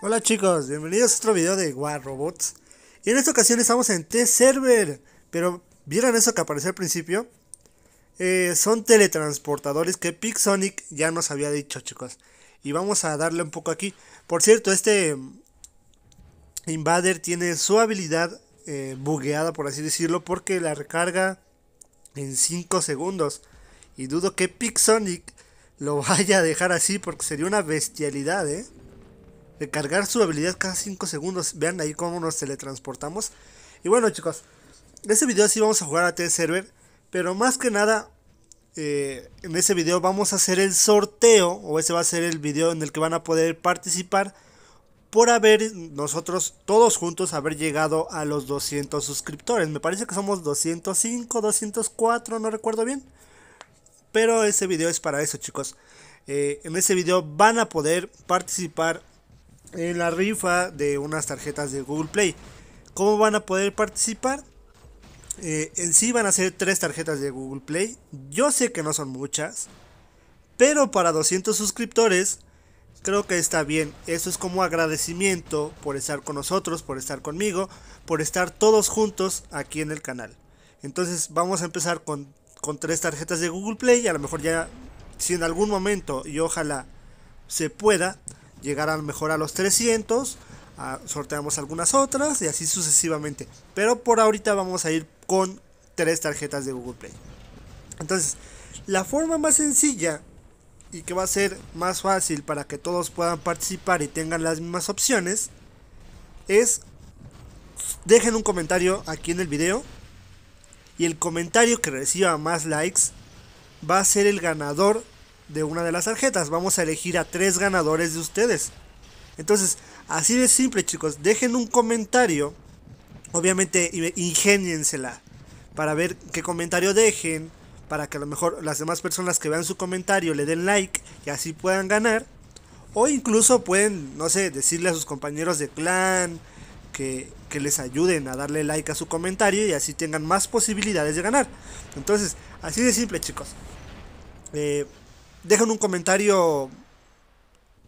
Hola chicos, bienvenidos a otro video de War Robots. Y en esta ocasión estamos en T-Server. Pero, ¿vieron eso que apareció al principio? Eh, son teletransportadores que Pixonic ya nos había dicho, chicos. Y vamos a darle un poco aquí. Por cierto, este mm, Invader tiene su habilidad eh, bugueada, por así decirlo, porque la recarga en 5 segundos. Y dudo que Pixonic lo vaya a dejar así porque sería una bestialidad, ¿eh? cargar su habilidad cada 5 segundos. Vean ahí cómo nos teletransportamos. Y bueno chicos, en ese video sí vamos a jugar a T-Server, pero más que nada... Eh, en ese video vamos a hacer el sorteo, o ese va a ser el video en el que van a poder participar por haber nosotros todos juntos haber llegado a los 200 suscriptores. Me parece que somos 205, 204, no recuerdo bien. Pero ese video es para eso, chicos. Eh, en ese video van a poder participar en la rifa de unas tarjetas de Google Play. ¿Cómo van a poder participar? Eh, en sí van a ser tres tarjetas de Google Play. Yo sé que no son muchas. Pero para 200 suscriptores, creo que está bien. Eso es como agradecimiento por estar con nosotros, por estar conmigo, por estar todos juntos aquí en el canal. Entonces vamos a empezar con, con tres tarjetas de Google Play. Y a lo mejor ya, si en algún momento, y ojalá se pueda, llegar a lo mejor a los 300, ah, sorteamos algunas otras y así sucesivamente. Pero por ahorita vamos a ir con tres tarjetas de Google Play. Entonces, la forma más sencilla y que va a ser más fácil para que todos puedan participar y tengan las mismas opciones es dejen un comentario aquí en el video y el comentario que reciba más likes va a ser el ganador de una de las tarjetas. Vamos a elegir a tres ganadores de ustedes. Entonces, así de simple, chicos. Dejen un comentario. Obviamente, ingéniensela. Para ver qué comentario dejen. Para que a lo mejor las demás personas que vean su comentario le den like. Y así puedan ganar. O incluso pueden, no sé, decirle a sus compañeros de clan. Que, que, les ayuden a darle like a su comentario y así tengan más posibilidades de ganar. Entonces, así de simple, chicos. Eh, dejan un comentario,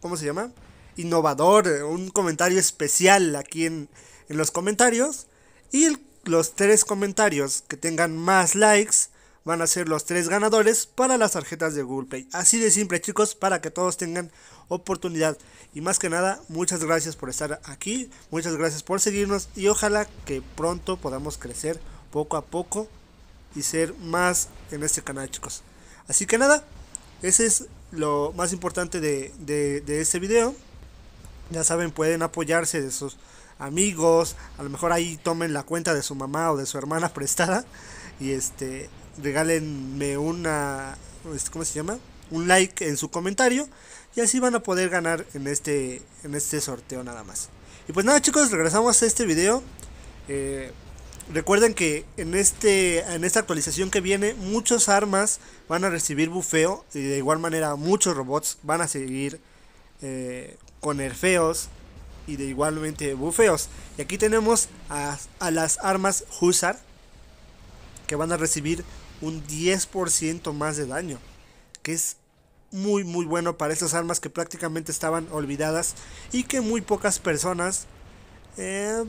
¿cómo se llama? Innovador, eh, un comentario especial aquí en, en los comentarios. Y los tres comentarios que tengan más likes van a ser los tres ganadores para las tarjetas de Google Play. Así de simple chicos, para que todos tengan oportunidad. Y más que nada, muchas gracias por estar aquí, muchas gracias por seguirnos y ojalá que pronto podamos crecer poco a poco y ser más en este canal chicos. Así que nada, ese es lo más importante de, este video. Ya saben, pueden apoyarse de sus amigos. A lo mejor ahí tomen la cuenta de su mamá o de su hermana prestada. Y este, regálenme una. Este, ¿Cómo se llama? Un like en su comentario. Y así van a poder ganar en este, en este sorteo nada más. Y pues nada chicos, regresamos a este video. Eh, Recuerden que en, este, en esta actualización que viene, muchas armas van a recibir bufeo y de igual manera muchos robots van a seguir eh, con nerfeos y de igualmente bufeos. Y aquí tenemos a, las armas Hussar que van a recibir un 10% más de daño, que es muy muy bueno para estas armas que prácticamente estaban olvidadas y que muy pocas personas eh,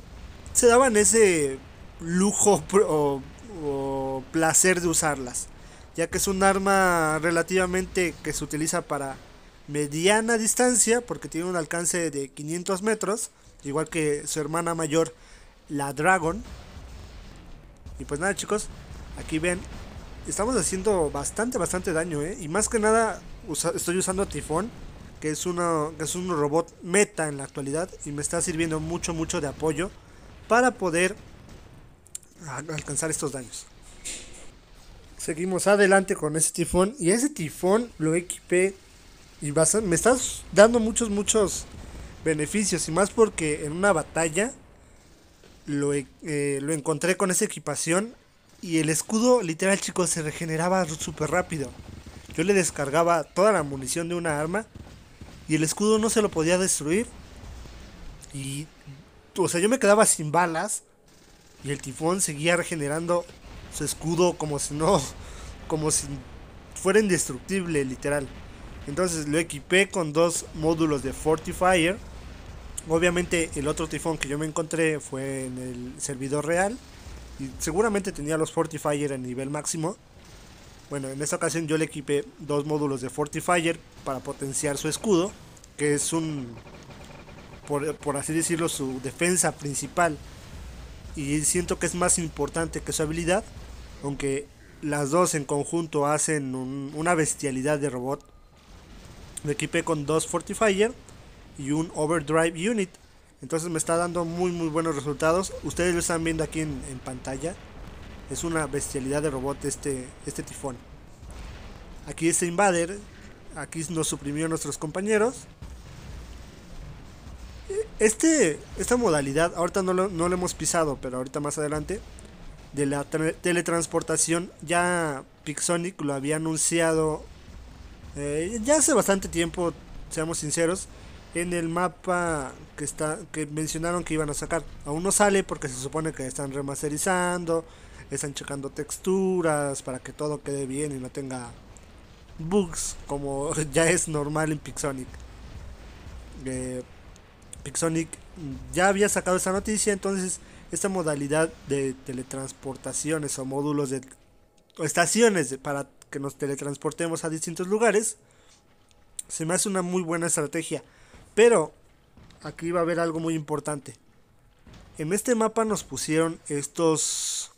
se daban ese lujo o, placer de usarlas, ya que es un arma relativamente que se utiliza para mediana distancia, porque tiene un alcance de 500 metros, igual que su hermana mayor, la Dragon. Y pues nada chicos, aquí ven, estamos haciendo bastante, bastante daño, ¿eh? Y más que nada estoy usando Tifón, que es, que es un robot meta en la actualidad y me está sirviendo mucho, mucho de apoyo para poder alcanzar estos daños. Seguimos adelante con ese tifón. Y ese tifón lo equipé. Y vas me estás dando muchos, muchos beneficios. Y más porque en una batalla lo, e, eh, lo encontré con esa equipación. Y el escudo, literal, chicos, se regeneraba súper rápido. Yo le descargaba toda la munición de una arma. Y el escudo no se lo podía destruir. Y. O sea, yo me quedaba sin balas. Y el tifón seguía regenerando su escudo como si no, como si fuera indestructible, literal. Entonces lo equipé con dos módulos de Fortifier. Obviamente el otro tifón que yo me encontré fue en el servidor real. Y seguramente tenía los Fortifier en nivel máximo. Bueno, en esta ocasión yo le equipé dos módulos de Fortifier para potenciar su escudo. Que es un, por, por así decirlo, su defensa principal y siento que es más importante que su habilidad, aunque las dos en conjunto hacen una bestialidad de robot. Me equipé con dos Fortifier y un Overdrive Unit. Entonces me está dando muy muy buenos resultados. Ustedes lo están viendo aquí en, pantalla. Es una bestialidad de robot este, este tifón. Aquí este invader. Aquí nos suprimió nuestros compañeros. Este, esta modalidad, ahorita no lo, no lo hemos pisado, pero ahorita más adelante, de la teletransportación, ya Pixonic lo había anunciado eh, ya hace bastante tiempo, seamos sinceros, en el mapa que está que mencionaron que iban a sacar. Aún no sale porque se supone que están remasterizando, están checando texturas para que todo quede bien y no tenga bugs como ya es normal en Pixonic. Eh, Pixonic ya había sacado esa noticia, entonces esta modalidad de teletransportaciones o módulos de o estaciones para que nos teletransportemos a distintos lugares se me hace una muy buena estrategia, pero aquí va a haber algo muy importante. En este mapa nos pusieron estos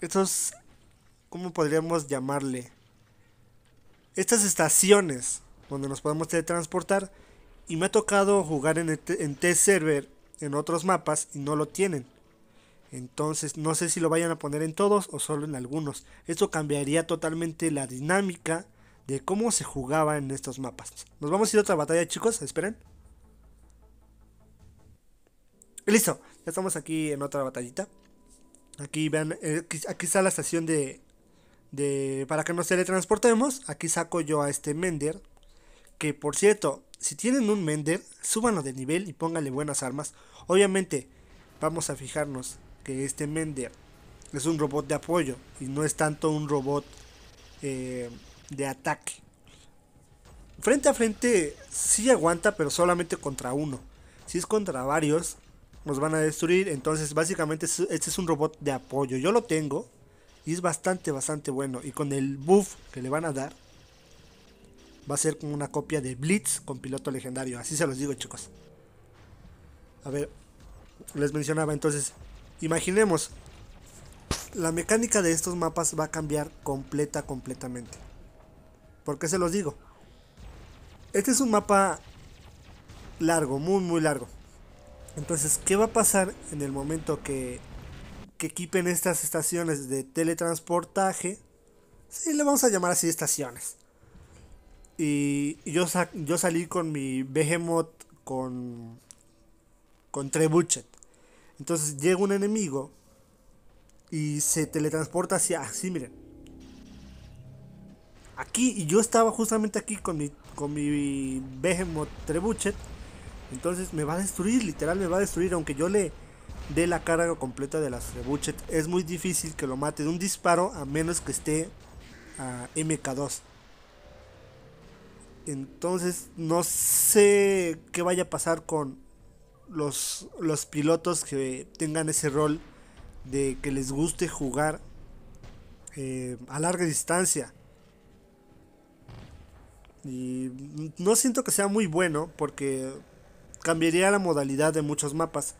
estos ¿cómo podríamos llamarle? Estas estaciones donde nos podemos teletransportar y me ha tocado jugar en, en server en otros mapas y no lo tienen. Entonces no sé si lo vayan a poner en todos o solo en algunos. Esto cambiaría totalmente la dinámica de cómo se jugaba en estos mapas. Nos vamos a ir a otra batalla chicos, esperen. Listo, ya estamos aquí en otra batallita. Aquí vean, eh, aquí está la estación de, de... Para que nos teletransportemos, aquí saco yo a este Mender. Que por cierto, si tienen un Mender, súbanlo de nivel y pónganle buenas armas. Obviamente, vamos a fijarnos que este Mender es un robot de apoyo y no es tanto un robot eh, de ataque. Frente a frente sí aguanta, pero solamente contra uno. Si es contra varios, nos van a destruir. Entonces, básicamente, este es un robot de apoyo. Yo lo tengo y es bastante, bastante bueno. Y con el buff que le van a dar, Va a ser como una copia de Blitz con piloto legendario. Así se los digo, chicos. A ver, les mencionaba entonces. Imaginemos, la mecánica de estos mapas va a cambiar completa, completamente. ¿Por qué se los digo? Este es un mapa largo, muy, muy largo. Entonces, ¿qué va a pasar en el momento que, que equipen estas estaciones de teletransportaje? Sí, le vamos a llamar así estaciones. Y yo, yo salí con mi Behemoth con, con Trebuchet. Entonces llega un enemigo y se teletransporta hacia así, ah, miren. Aquí, y yo estaba justamente aquí con mi, con mi Behemoth Trebuchet. Entonces me va a destruir, literal me va a destruir, aunque yo le dé la carga completa de las Trebuchet. Es muy difícil que lo mate de un disparo a menos que esté a MK2. Entonces, no sé qué vaya a pasar con los, pilotos que tengan ese rol de que les guste jugar eh, a larga distancia. Y no siento que sea muy bueno porque cambiaría la modalidad de muchos mapas.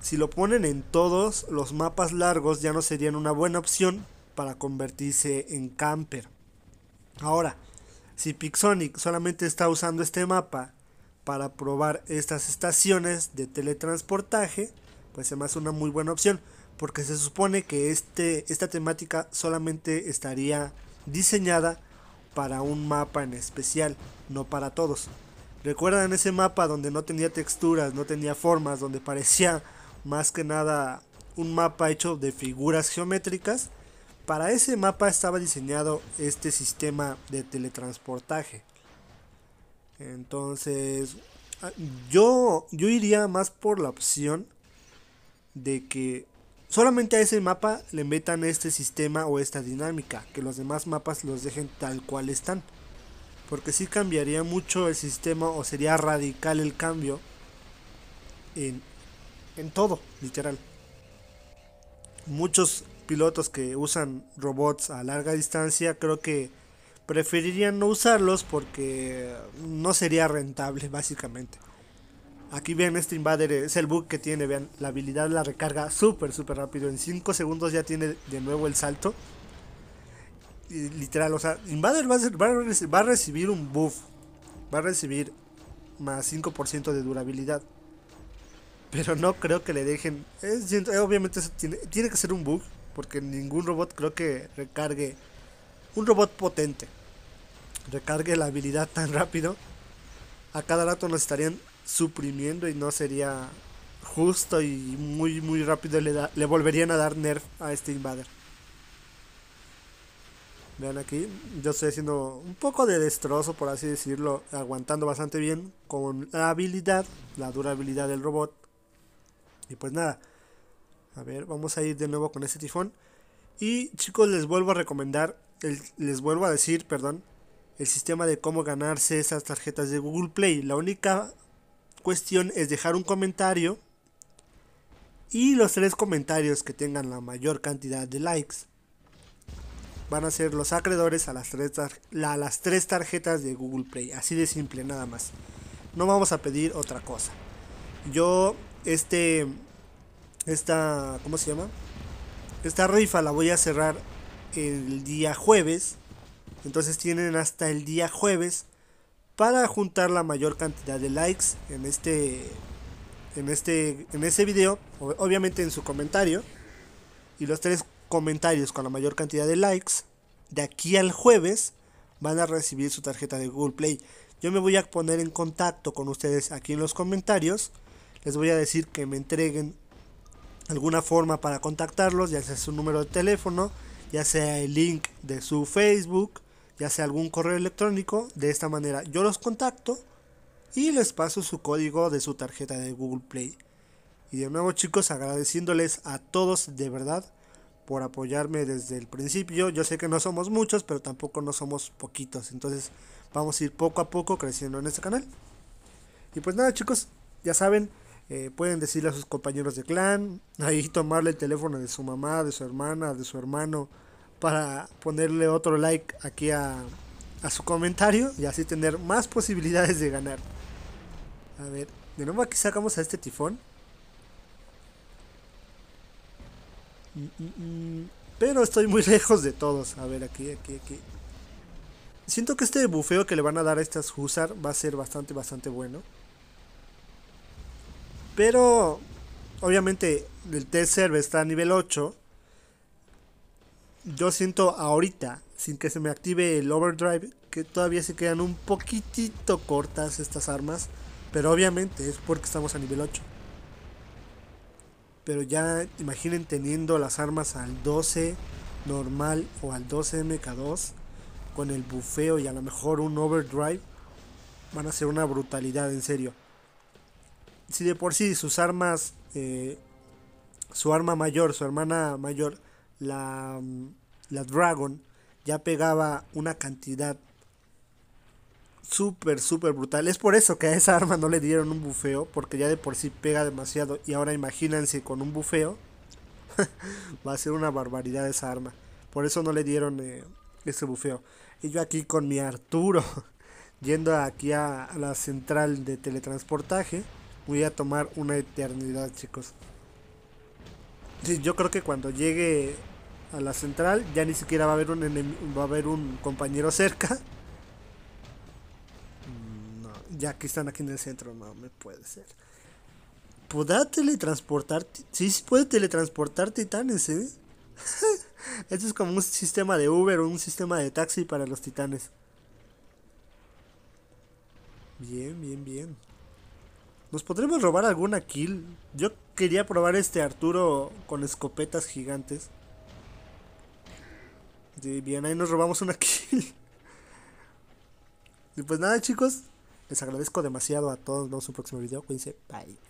Si lo ponen en todos, los mapas largos ya no serían una buena opción para convertirse en camper. Ahora, si Pixonic solamente está usando este mapa para probar estas estaciones de teletransportaje, pues además una muy buena opción, porque se supone que este, esta temática solamente estaría diseñada para un mapa en especial, no para todos. ¿Recuerdan ese mapa donde no tenía texturas, no tenía formas, donde parecía más que nada un mapa hecho de figuras geométricas? Para ese mapa estaba diseñado este sistema de teletransportaje. Entonces, ah, yo, yo iría más por la opción de que solamente a ese mapa le metan este sistema o esta dinámica, que los demás mapas los dejen tal cual están. Porque si cambiaría mucho el sistema o sería radical el cambio en, en todo, literal. Muchos pilotos que usan robots a larga distancia, creo que preferirían no usarlos porque no sería rentable, básicamente. Aquí vean, este Invader es el bug que tiene, vean, la habilidad la recarga súper, súper rápido. En 5 segundos ya tiene de nuevo el salto. Y, literal, o sea, Invader va a, va, a recibir un buff. Va a recibir más 5% de durabilidad. Pero no creo que le dejen... Es, obviamente tiene, tiene que ser un bug, porque ningún robot creo que recargue un robot potente recargue la habilidad tan rápido a cada rato nos estarían suprimiendo y no sería justo y muy muy rápido le, le volverían a dar nerf a este invader vean aquí yo estoy haciendo un poco de destrozo por así decirlo aguantando bastante bien con la habilidad la durabilidad del robot y pues nada a ver, vamos a ir de nuevo con este tifón. Y chicos, les vuelvo a recomendar, les vuelvo a decir, perdón, el sistema de cómo ganarse esas tarjetas de Google Play. La única cuestión es dejar un comentario y los tres comentarios que tengan la mayor cantidad de likes van a ser los acreedores a las tres, a las tres tarjetas de Google Play. Así de simple, nada más. No vamos a pedir otra cosa. Yo, este, esta, ¿cómo se llama? Esta rifa la voy a cerrar el día jueves. Entonces tienen hasta el día jueves para juntar la mayor cantidad de likes en este en este en ese video, obviamente en su comentario y los tres comentarios con la mayor cantidad de likes de aquí al jueves van a recibir su tarjeta de Google Play. Yo me voy a poner en contacto con ustedes aquí en los comentarios. Les voy a decir que me entreguen alguna forma para contactarlos, ya sea su número de teléfono, ya sea el link de su Facebook, ya sea algún correo electrónico. De esta manera yo los contacto y les paso su código de su tarjeta de Google Play. Y de nuevo chicos, agradeciéndoles a todos de verdad por apoyarme desde el principio. Yo sé que no somos muchos, pero tampoco no somos poquitos. Entonces vamos a ir poco a poco creciendo en este canal. Y pues nada chicos, ya saben, eh, pueden decirle a sus compañeros de clan, ahí tomarle el teléfono de su mamá, de su hermana, de su hermano, para ponerle otro like aquí a, a su comentario y así tener más posibilidades de ganar. A ver, de nuevo aquí sacamos a este tifón. Mm, mm, mm. Pero estoy muy lejos de todos. A ver, aquí, aquí, aquí. Siento que este bufeo que le van a dar a estas Husar va a ser bastante, bastante bueno. Pero obviamente el test serve está a nivel 8. Yo siento ahorita, sin que se me active el overdrive, que todavía se quedan un poquitito cortas estas armas. Pero obviamente es porque estamos a nivel 8. Pero ya imaginen teniendo las armas al 12 normal o al 12 MK2 con el bufeo y a lo mejor un overdrive. Van a ser una brutalidad, en serio si de por sí sus armas, eh, su arma mayor, su hermana mayor, la, mm, la Dragon, ya pegaba una cantidad súper, súper brutal. Es por eso que a esa arma no le dieron un bufeo, porque ya de por sí pega demasiado. Y ahora imagínense con un bufeo, va a ser una barbaridad esa arma. Por eso no le dieron eh, ese bufeo. Y yo aquí con mi Arturo, yendo aquí a la central de teletransportaje voy a tomar una eternidad, chicos. Sí, yo creo que cuando llegue a la central ya ni siquiera va a haber un va a haber un compañero cerca. Mm, no, ya que están aquí en el centro, no me puede ser. ¿Podrá teletransportar? Sí, sí puede teletransportar titanes, ¿eh? Esto es como un sistema de Uber o un sistema de taxi para los titanes. Bien, bien, bien. ¿Nos podremos robar alguna kill? Yo quería probar este Arturo con escopetas gigantes. bien, ahí nos robamos una kill. Y pues nada, chicos. Les agradezco demasiado a todos. Nos vemos en un próximo video. Cuídense. Bye.